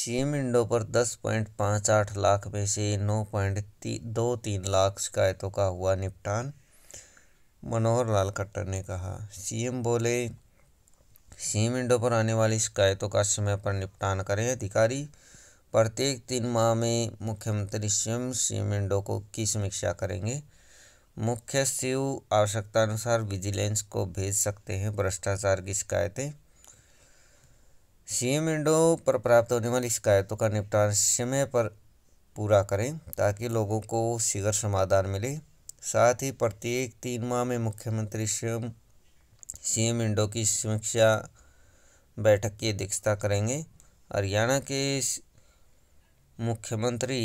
छः इंडो पर दस पॉइंट पाँच आठ लाख में से नौ पॉइंट ती, दो तीन लाख शिकायतों का हुआ निपटान मनोहर लाल खट्टर ने कहा सीएम बोले सीएम इंडो पर आने वाली शिकायतों का समय पर निपटान करें अधिकारी प्रत्येक तीन माह में मुख्यमंत्री स्वयं सीएम विंडो को की समीक्षा करेंगे मुख्य सचिव आवश्यकतानुसार विजिलेंस को भेज सकते हैं भ्रष्टाचार की शिकायतें सीएम विंडो पर प्राप्त होने वाली शिकायतों का निपटान समय पर पूरा करें ताकि लोगों को शीघ्र समाधान मिले साथ ही प्रत्येक तीन माह में मुख्यमंत्री स्वयं सीएम विंडो की समीक्षा बैठक की अध्यक्षता करेंगे हरियाणा के मुख्यमंत्री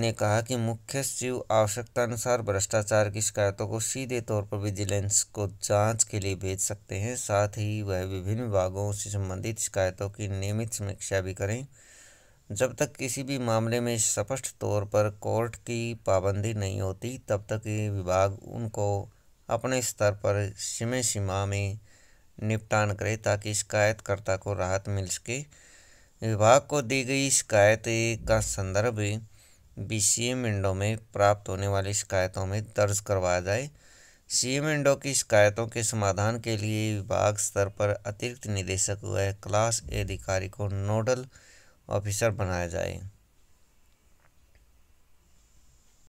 ने कहा कि मुख्य सचिव आवश्यकतानुसार भ्रष्टाचार की शिकायतों को सीधे तौर पर विजिलेंस को जांच के लिए भेज सकते हैं साथ ही वह विभिन्न विभागों से संबंधित शिकायतों की नियमित समीक्षा भी करें जब तक किसी भी मामले में स्पष्ट तौर पर कोर्ट की पाबंदी नहीं होती तब तक ये विभाग उनको अपने स्तर पर सीमे सीमा में निपटान करे ताकि शिकायतकर्ता को राहत मिल सके विभाग को दी गई शिकायत का संदर्भ एम विंडो में प्राप्त होने वाली शिकायतों में दर्ज करवाया जाए सी एम विंडो की शिकायतों के समाधान के लिए विभाग स्तर पर अतिरिक्त निदेशक व क्लास ए अधिकारी को नोडल ऑफिसर बनाया जाए